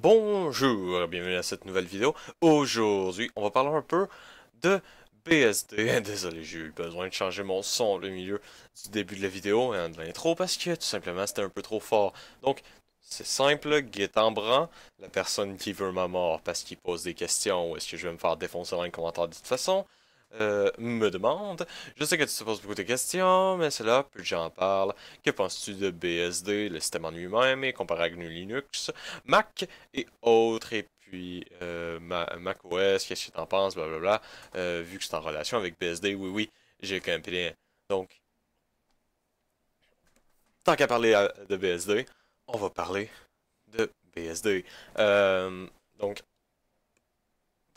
Bonjour, bienvenue à cette nouvelle vidéo. Aujourd'hui, on va parler un peu de BSD. Désolé, j'ai eu besoin de changer mon son au milieu du début de la vidéo et hein, de l'intro parce que tout simplement c'était un peu trop fort. Donc, c'est simple, guet en la personne qui veut ma mort parce qu'il pose des questions ou est-ce que je vais me faire défoncer dans les commentaires de toute façon. Euh, me demande. Je sais que tu te poses beaucoup de questions, mais c'est là que j'en parle. Que penses-tu de BSD, le système en lui-même, et comparé à GNU Linux, Mac et autres, et puis euh, Mac OS, qu'est-ce que tu en penses, blablabla. Euh, vu que c'est en relation avec BSD, oui, oui, j'ai quand même Donc, tant qu'à parler de BSD, on va parler de BSD. donc,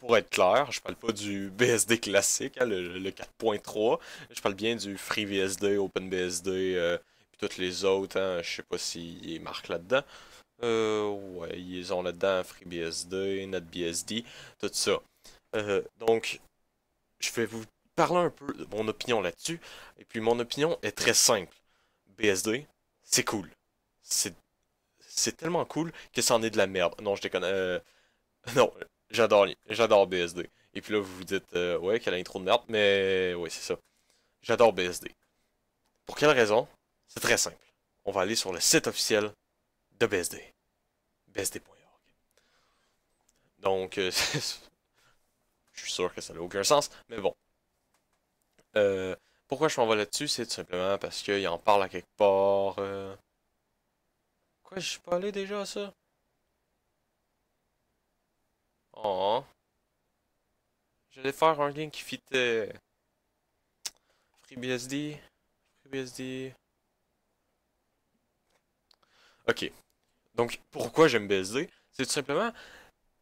pour être clair, je parle pas du BSD classique, hein, le, 4.3. Je parle bien du FreeBSD, OpenBSD, et euh, puis toutes les autres. Hein, je sais pas s'ils marquent là-dedans. Euh, ouais, ils ont là-dedans FreeBSD, NetBSD, tout ça. Euh, donc, je vais vous parler un peu de mon opinion là-dessus. Et puis, mon opinion est très simple. BSD, c'est cool. C'est tellement cool que ça en est de la merde. Non, je déconne. Non, J'adore, j'adore BSD. Et puis là, vous vous dites, euh, ouais, quelle intro de merde, mais ouais, c'est ça. J'adore BSD. Pour quelle raison C'est très simple. On va aller sur le site officiel de BSD. BSD.org. Donc, euh, je suis sûr que ça n'a aucun sens, mais bon. Euh, pourquoi je m'en vais là-dessus C'est tout simplement parce qu'il en parle à quelque part. Quoi, je suis pas allé déjà à ça Oh. Je J'allais faire un lien qui fit euh, FreeBSD. FreeBSD. Ok. Donc, pourquoi j'aime BSD C'est tout simplement.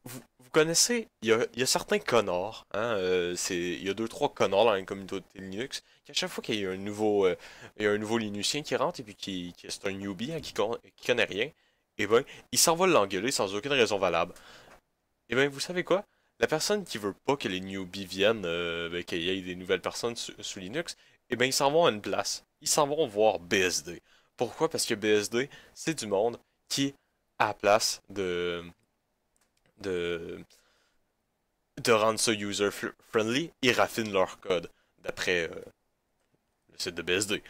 Vous, connaissez, il y a, certains connards, hein, euh, il y a deux trois connards dans les communauté Linux, qui à chaque fois qu'il y a un nouveau, euh, y a un nouveau Linuxien qui rentre et puis qui, est un newbie hein, qui, connaît rien, et eh ben, il s'en va l'engueuler sans aucune raison valable. Et bien, vous savez quoi? La personne qui veut pas que les newbies viennent, qu'il y ait des nouvelles personnes sous, Linux, et bien, ils s'en vont à une place. Ils s'en vont voir BSD. Pourquoi? Parce que BSD, c'est du monde qui à la place de... de de rendre ça user-friendly, ils raffinent leur code, d'après le site de BSD.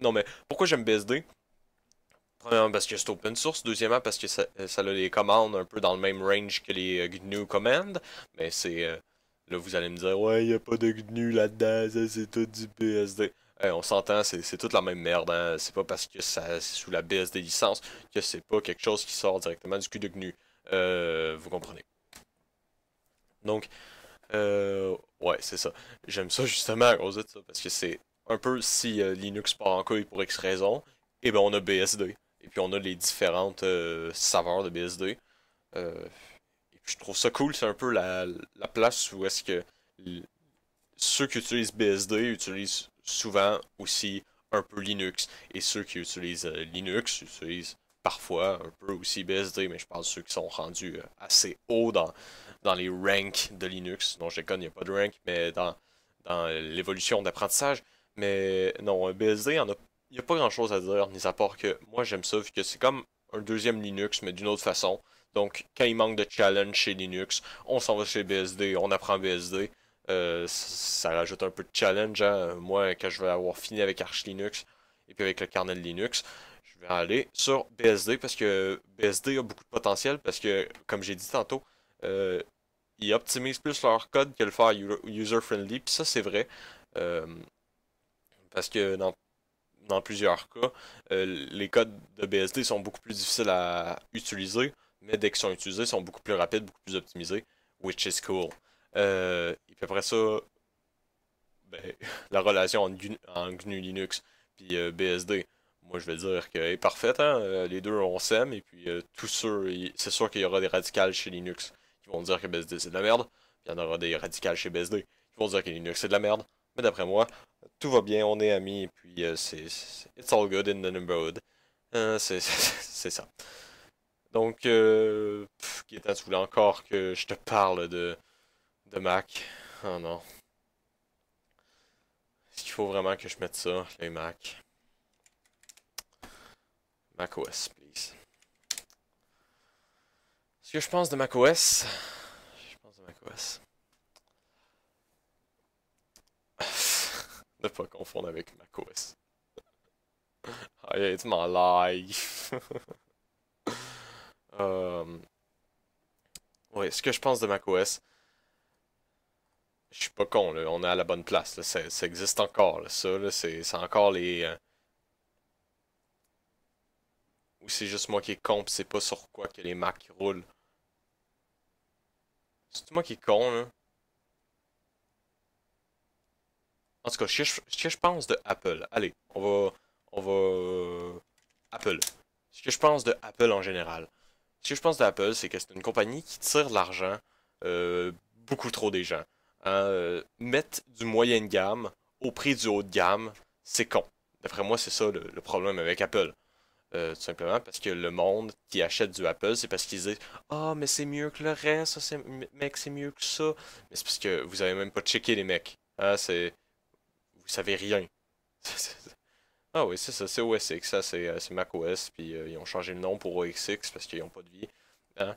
non, mais pourquoi j'aime BSD parce que c'est open source, deuxièmement parce que euh, ça, a les commandes un peu dans le même range que les euh, GNU commandes, mais c'est... Euh, là vous allez me dire « Ouais, il a pas de GNU là-dedans, c'est tout du BSD ». on s'entend, c'est toute la même merde. Hein. C'est pas parce que c'est sous la BSD licence licences que c'est pas quelque chose qui sort directement du cul de GNU. vous comprenez. Donc, euh, ouais, c'est ça. J'aime ça justement à cause de ça, parce que c'est un peu si Linux part en couille pour X raison, et eh ben on a BSD. Et puis on a les différentes euh, saveurs de BSD. Euh, je trouve ça cool, c'est un peu la, place où est-ce que ceux qui utilisent BSD utilisent souvent aussi un peu Linux. Et ceux qui utilisent euh, Linux utilisent parfois un peu aussi BSD, mais je parle de ceux qui sont rendus assez haut dans, dans les ranks de Linux. Non, je connais il n'y a pas de rank, mais dans, dans l'évolution d'apprentissage. Mais non, BSD, il n'y en a n'y a pas grand chose à dire, ni à part que moi j'aime ça, vu que c'est comme un deuxième Linux, mais d'une autre façon. Donc, quand il manque de challenge chez Linux, on s'en va chez BSD, on apprend BSD. Euh, ça, rajoute un peu de challenge. Hein. Moi, quand je vais avoir fini avec Arch Linux et puis avec le kernel Linux, je vais aller sur BSD parce que BSD a beaucoup de potentiel parce que, comme j'ai dit tantôt, euh, ils optimisent plus leur code que le faire user-friendly. Puis ça, c'est vrai. Euh, parce que dans dans plusieurs cas, euh, les codes de BSD sont beaucoup plus difficiles à utiliser, mais dès qu'ils sont utilisés, ils sont beaucoup plus rapides, beaucoup plus optimisés, which is cool. Euh, et puis après ça, ben, la relation en, GNU Linux puis euh, BSD, moi je vais dire qu'elle est parfaite. Hein. Les deux, on s'aime, et puis tout c'est sûr qu'il y aura des radicales chez Linux qui vont dire que BSD c'est de la merde, il y en aura des radicales chez BSD qui vont dire que Linux c'est de la merde. Mais d'après moi, tout va bien, on est amis, et puis euh, c'est it's all good in the neighborhood. Euh, c'est ça. Donc, euh, pff, tu voulais encore que je te parle de, de Mac Oh non. Est-ce qu'il faut vraiment que je mette ça, les Mac Mac OS, please. Ce que je pense de Mac OS, je pense de Mac OS. Ne pas confondre avec macOS. I ah, It's my life. Euh, ouais, ce que je pense de macOS, je suis pas con, on est à la bonne place. ça, existe encore, là, ça. c'est, encore les. Euh, ou c'est juste moi qui est con, c'est pas sur quoi que les Macs roulent. C'est moi qui est con, là. En tout cas, ce que je pense de Apple. Allez, on va. On va. Euh, Apple. Ce que je pense de Apple en général. Ce que je pense d'Apple, c'est que c'est une compagnie qui tire de l'argent euh, beaucoup trop des gens. Hein, euh, mettre du moyen de gamme au prix du haut de gamme, c'est con. D'après moi, c'est ça le, problème avec Apple. tout simplement parce que le monde qui achète du Apple, c'est parce qu'ils disent Ah, mais c'est mieux que le reste, mec, c'est mieux que ça. Mais c'est parce que vous avez même pas checké les mecs. Hein, c'est vous savez rien. ah oui, c'est ça, c'est OSX. ça c'est euh, macOS, puis euh, ils ont changé le nom pour OSX parce qu'ils n'ont pas de vie. Hein.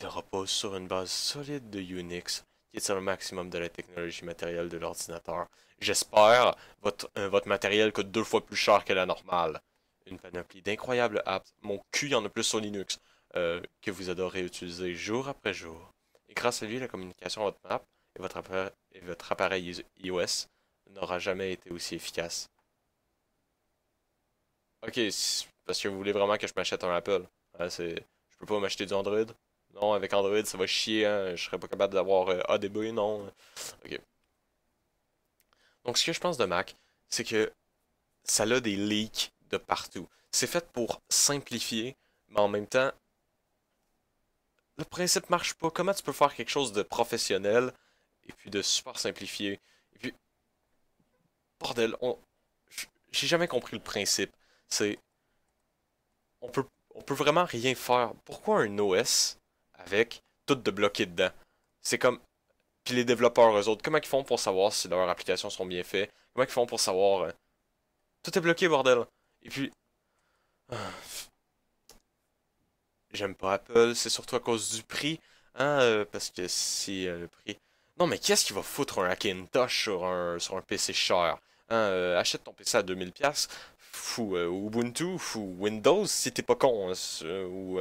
Il repose sur une base solide de Unix qui est sur le maximum de la technologie matérielle de l'ordinateur. J'espère, votre, euh, votre matériel coûte deux fois plus cher que la normale. Une panoplie d'incroyables apps, mon cul y en a plus sur Linux, que vous adorez utiliser jour après jour. Et grâce à lui, la communication votre map et votre, et votre appareil iOS n'aura jamais été aussi efficace. Ok, parce que vous voulez vraiment que je m'achète un Apple. Je je peux pas m'acheter du Android. Non, avec Android, ça va chier. Hein, je serais pas capable d'avoir euh, ADB, non. Ok. Donc, ce que je pense de Mac, c'est que ça a des leaks de partout. C'est fait pour simplifier, mais en même temps, le principe marche pas. Comment tu peux faire quelque chose de professionnel et puis de super simplifié Bordel, on... j'ai jamais compris le principe. C'est. On peut, on peut vraiment rien faire. Pourquoi un OS avec tout de bloqué dedans C'est comme. Puis les développeurs, eux autres, comment ils font pour savoir si leurs applications sont bien faites Comment ils font pour savoir. Euh, tout est bloqué, bordel Et puis. J'aime pas Apple, c'est surtout à cause du prix. Hein, euh, parce que si euh, le prix. Non, mais qu'est-ce qui va foutre un Hackintosh sur un, sur un PC cher Hein, euh, achète ton PC à 2000$, fou euh, Ubuntu, fou Windows, si t'es pas con, hein, euh, ou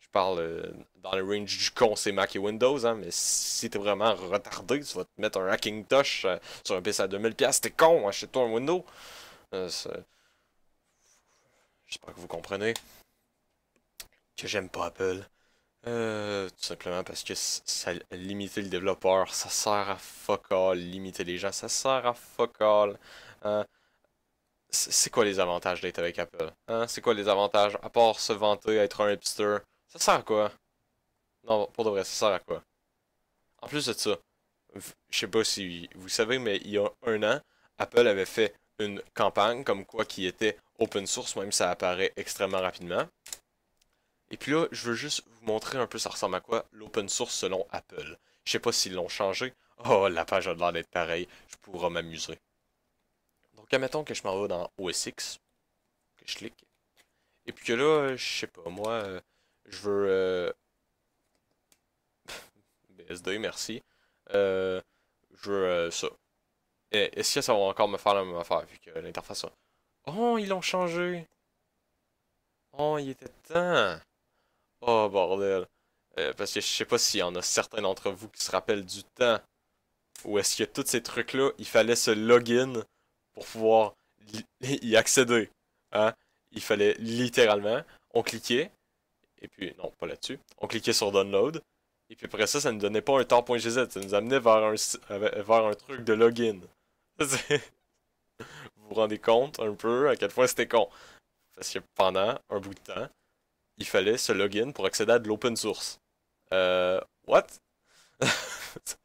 je parle dans le range du con, c'est Mac et Windows, hein, mais si t'es vraiment retardé, tu vas te mettre un hacking touch sur un PC à 2000$, t'es con, achète-toi un Windows. J'espère que vous comprenez que j'aime pas Apple. Euh, tout simplement parce que ça limiter le développeur, ça sert à fuck all, limiter les gens, ça sert à fuck all. Hein? c'est quoi les avantages d'être avec Apple? Hein? C'est quoi les avantages à part se vanter, être un hipster? Ça sert à quoi? Non, pour de vrai, ça sert à quoi? En plus de ça, je sais pas si vous savez, mais il y a un an, Apple avait fait une campagne comme quoi qui était open source, même ça apparaît extrêmement rapidement. Et puis là, je veux juste vous montrer un peu ça ressemble à quoi l'open source selon Apple. Je sais pas s'ils l'ont changé. Oh, la page a l'air d'être pareille. Je pourrais m'amuser. Donc, admettons que je m'en vais dans OS X. Que je clique. Et puis que là, je sais pas, moi, euh, je veux... Euh... BSD, merci. Euh, je veux euh, ça. Est-ce que ça va encore me faire la même affaire, vu que l'interface... Oh, ils l'ont changé! Oh, il était temps! Oh bordel. Euh, parce que je sais pas s'il y en a certains d'entre vous qui se rappellent du temps où est-ce que tous ces trucs-là, il fallait se login pour pouvoir y accéder. Hein? Il fallait littéralement, on cliquait, et puis non, pas là-dessus, on cliquait sur download, et puis après ça, ça ne donnait pas un temps.gz, ça nous amenait vers un, euh, vers un truc de login. vous vous rendez compte un peu à quel point c'était con. Parce que pendant un bout de temps, il fallait se login pour accéder à de l'open source. Euh, what?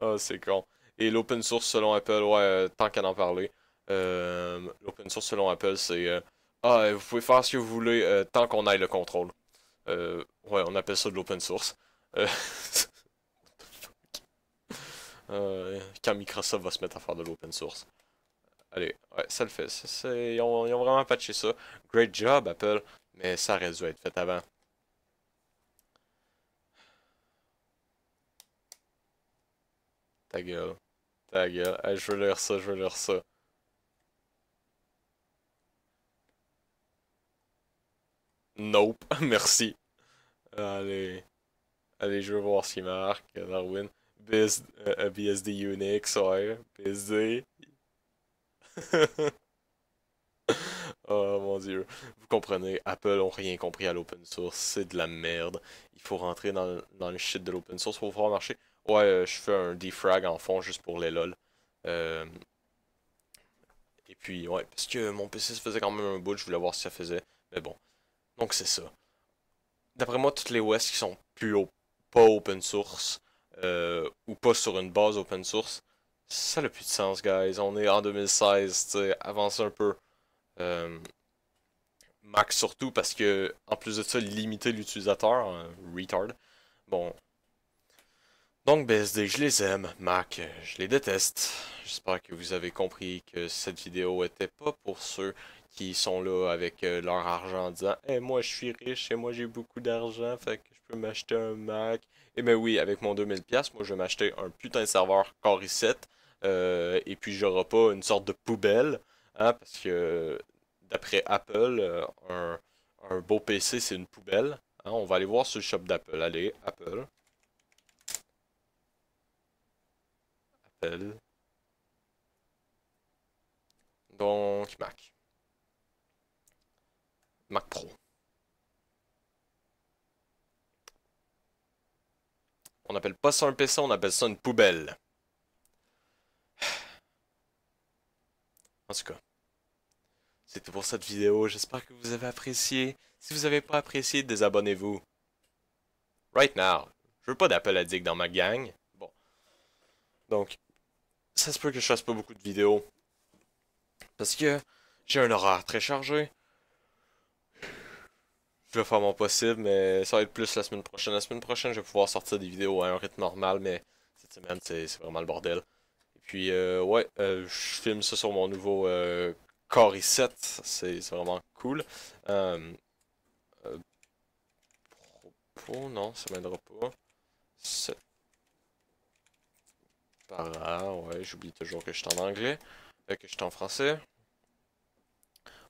oh, c'est con. Et l'open source selon Apple, ouais, euh, tant qu'à en parler, euh, l'open source selon Apple, c'est euh, ah, vous pouvez faire ce que vous voulez tant qu'on aille le contrôle. ouais, on appelle ça de l'open source. quand Microsoft va se mettre à faire de l'open source. Allez, ouais, ça le fait. ils, ont, vraiment patché ça. Great job, Apple. Mais ça aurait dû être fait avant. Ta gueule. Ta gueule. je veux lire ça, je veux lire ça. Nope, merci. Allez. Allez, je veux voir ce qui marque, Darwin. BSD, euh, euh, BSD Unix, ouais. BSD, oh mon dieu. Vous comprenez, Apple ont rien compris à l'open source. C'est de la merde. Il faut rentrer dans, le shit de l'open source pour pouvoir marcher. Ouais, euh, je fais un defrag en fond juste pour les lol. Euh, et puis, ouais, parce que mon PC se faisait quand même un bout, je voulais voir si ça faisait. Mais bon. Donc, c'est ça. D'après moi, toutes les OS qui sont plus pas open source, euh, ou pas sur une base open source, ça n'a plus de sens, guys. On est en 2016, tu avance un peu. Euh, Mac surtout parce que, en plus de ça, limiter l'utilisateur, hein, retard. Bon. Donc, BSD, je les aime. Mac, je les déteste. J'espère que vous avez compris que cette vidéo était pas pour ceux qui sont là avec euh, leur argent en disant Eh, moi je suis riche et moi j'ai beaucoup d'argent, fait que je peux m'acheter un Mac. eh ben oui, avec mon 2000$, moi je vais m'acheter un putain de serveur Core i7 euh, et puis j'aurai pas une sorte de poubelle, hein, parce que d'après Apple, euh, un, beau PC c'est une poubelle. Hein. on va aller voir sur le shop d'Apple. Allez, Apple. Apple. Donc Mac. Mac Pro. On n'appelle pas ça un PC, on appelle ça une poubelle. En tout cas, c'était pour cette vidéo. J'espère que vous avez apprécié. Si vous n'avez pas apprécié, désabonnez-vous. Right now. Je veux pas d'appel à dick dans ma gang. Bon. Donc, ça se peut que je fasse pas beaucoup de vidéos. Parce que j'ai un horaire très chargé. Je vais faire mon possible, mais ça va être plus la semaine prochaine. La semaine prochaine, je vais pouvoir sortir des vidéos à un rythme normal, mais cette semaine, c'est vraiment le bordel. Puis euh, ouais, euh, je filme ça sur mon nouveau euh, Core i7, c'est vraiment cool. propos, non, ça m'aidera pas. par ouais, j'oublie toujours que je suis en anglais, et que je suis en français.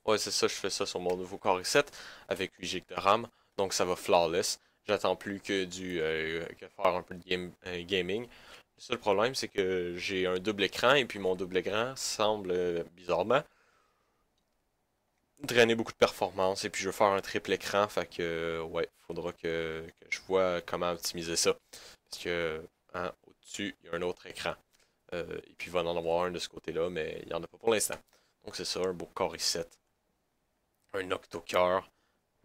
Ouais, c'est ça, je fais ça sur mon nouveau Core i7 avec 8 GB de RAM, donc ça va flawless. J'attends plus que du que faire un peu de game, gaming. Le seul problème, c'est que j'ai un double écran et puis mon double écran semble, euh, bizarrement, drainer beaucoup de performance et puis je veux faire un triple écran, fait que euh, ouais, faudra que, je vois comment optimiser ça. Parce que hein, au-dessus, il y a un autre écran. Euh, et puis il va en avoir un de ce côté-là, mais il n'y en a pas pour l'instant. Donc c'est ça, un beau Core i7. Un octo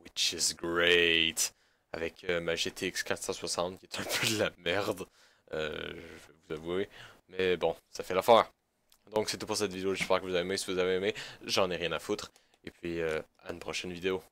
which is great. Avec ma GTX 460 qui est un peu de la merde. Euh, je vais vous avouer. Mais bon, ça fait la l'affaire. Donc c'est tout pour cette vidéo, j'espère que vous avez aimé. Si vous avez aimé, j'en ai rien à foutre. Et puis euh, à une prochaine vidéo.